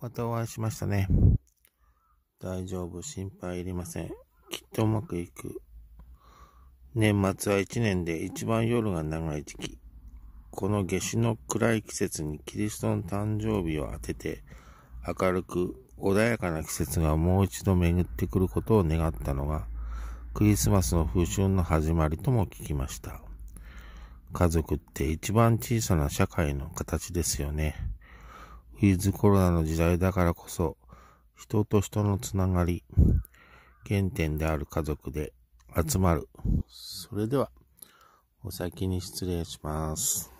またお会いしましたね。大丈夫、心配いりません。きっとうまくいく。年末は一年で一番夜が長い時期。この夏至の暗い季節にキリストの誕生日を当てて、明るく穏やかな季節がもう一度巡ってくることを願ったのが、クリスマスの風習の始まりとも聞きました。家族って一番小さな社会の形ですよね。ウィズコロナの時代だからこそ、人と人のつながり、原点である家族で集まる。それでは、お先に失礼します。